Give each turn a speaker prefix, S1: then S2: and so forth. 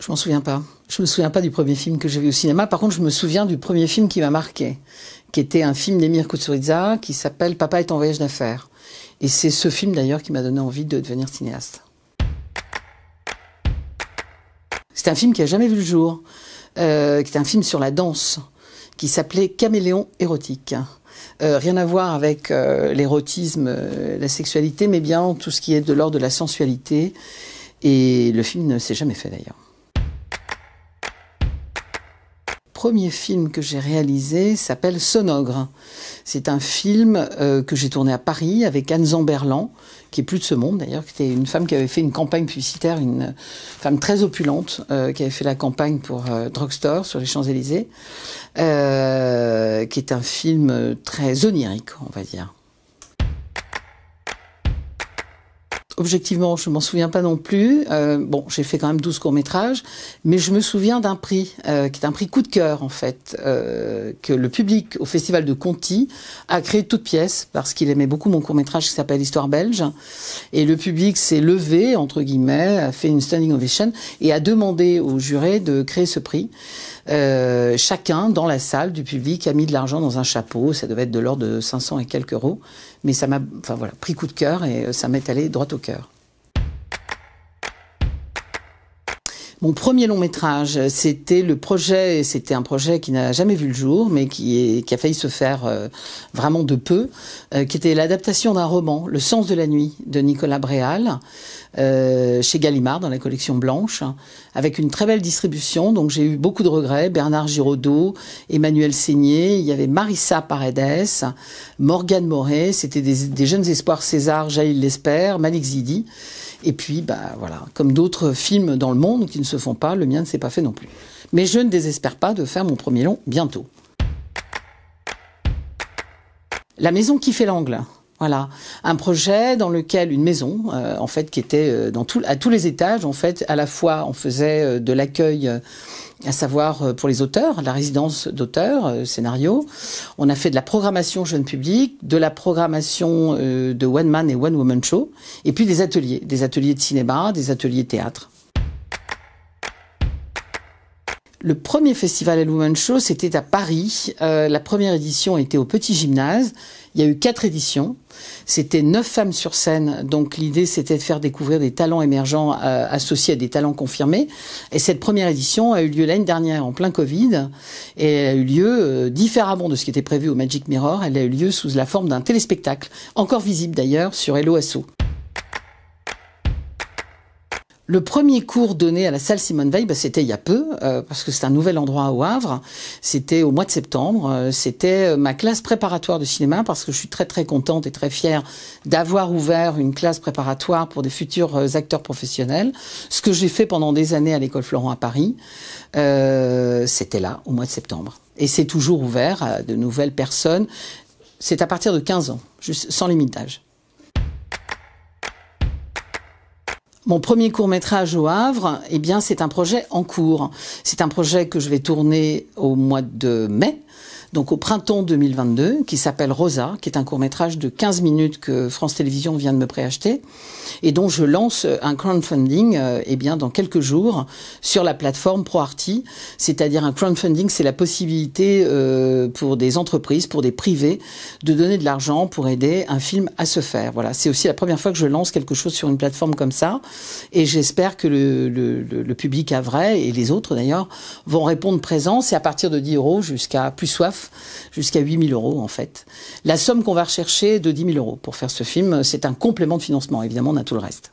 S1: Je m'en souviens pas. Je me souviens pas du premier film que j'ai vu au cinéma. Par contre, je me souviens du premier film qui m'a marqué, qui était un film d'Emir Kusturica qui s'appelle Papa est en voyage d'affaires. Et c'est ce film d'ailleurs qui m'a donné envie de devenir cinéaste. C'est un film qui a jamais vu le jour, euh, qui est un film sur la danse, qui s'appelait Caméléon érotique. Euh, rien à voir avec euh, l'érotisme, euh, la sexualité, mais bien tout ce qui est de l'ordre de la sensualité. Et le film ne s'est jamais fait d'ailleurs. premier film que j'ai réalisé s'appelle Sonogre. C'est un film euh, que j'ai tourné à Paris avec Anne Zamberlan, qui est plus de ce monde d'ailleurs, qui était une femme qui avait fait une campagne publicitaire, une femme très opulente, euh, qui avait fait la campagne pour euh, Drugstore sur les Champs-Élysées, qui est un film très onirique, on va dire. Objectivement, je m'en souviens pas non plus. Euh, bon, j'ai fait quand même 12 courts-métrages, mais je me souviens d'un prix, euh, qui est un prix coup de cœur, en fait, euh, que le public au Festival de Conti a créé toute pièce, parce qu'il aimait beaucoup mon court-métrage qui s'appelle Histoire belge. Et le public s'est levé, entre guillemets, a fait une standing ovation et a demandé aux jurés de créer ce prix. chacun, dans la salle du public, a mis de l'argent dans un chapeau. Ça devait être de l'ordre de 500 et quelques euros. Mais ça m'a, enfin voilà, pris coup de cœur et ça m'est allé droit au cœur. Mon premier long métrage, c'était le projet, c'était un projet qui n'a jamais vu le jour, mais qui, qui a failli se faire euh, vraiment de peu, euh, qui était l'adaptation d'un roman, Le sens de la nuit, de Nicolas Bréal, euh, chez Gallimard dans la collection blanche, avec une très belle distribution. Donc j'ai eu beaucoup de regrets. Bernard Giraudot, Emmanuel Seigné, il y avait Marissa Paredes, Morgane Moret, c'était des, jeunes espoirs César, Jaïl Lespère, Malik Zidi. Et puis, bah voilà, comme d'autres films dans le monde qui ne se font pas, le mien ne s'est pas fait non plus. Mais je ne désespère pas de faire mon premier long bientôt. La maison qui fait l'angle. Voilà, un projet dans lequel une maison, euh, en fait, qui était euh, dans tout, à tous les étages, en fait, à la fois on faisait euh, de l'accueil, à savoir pour les auteurs, la résidence d'auteurs, scénario. On a fait de la programmation jeune public, de la programmation de one man et one woman show, et puis des ateliers, des ateliers de cinéma, des ateliers de théâtre. Le premier festival à women Show, c'était à Paris. Euh, la première édition était au Petit Gymnase. Il y a eu quatre éditions. C'était neuf femmes sur scène. Donc l'idée, c'était de faire découvrir des talents émergents euh, associés à des talents confirmés. Et cette première édition a eu lieu l'année dernière, en plein Covid. Et elle a eu lieu euh, différemment de ce qui était prévu au Magic Mirror. Elle a eu lieu sous la forme d'un téléspectacle, encore visible d'ailleurs sur Hello Asso. Le premier cours donné à la salle Simone Veil, ben, c'était il y a peu, euh, parce que c'est un nouvel endroit au Havre. C'était au mois de septembre. Euh, c'était euh, ma classe préparatoire de cinéma, parce que je suis très très contente et très fière d'avoir ouvert une classe préparatoire pour des futurs acteurs professionnels. Ce que j'ai fait pendant des années à l'école Florent à Paris, c'était là, au mois de septembre. Et c'est toujours ouvert à de nouvelles personnes. C'est à partir de 15 ans, sans limite d'âge. Mon premier court métrage au Havre, eh bien, c'est un projet en cours. C'est un projet que je vais tourner au mois de mai donc au printemps 2022, qui s'appelle Rosa, qui est un court métrage de 15 minutes que France Télévisions vient de me préacheter, et dont je lance euh, un crowdfunding euh, eh bien, dans quelques jours sur la plateforme ProArty. C'est-à-dire un crowdfunding, c'est la possibilité euh, pour des entreprises, pour des privés, de donner de l'argent pour aider un film à se faire. Voilà, c'est aussi la première fois que je lance quelque chose sur une plateforme comme ça, et j'espère que le, public à vrai et les autres d'ailleurs vont répondre présent. C'est à partir de 10 euros jusqu'à plus soif, jusqu'à 8 000 euros en fait. La somme qu'on va rechercher de 10 000 euros pour faire ce film, c'est un complément de financement. Évidemment, on a tout le reste.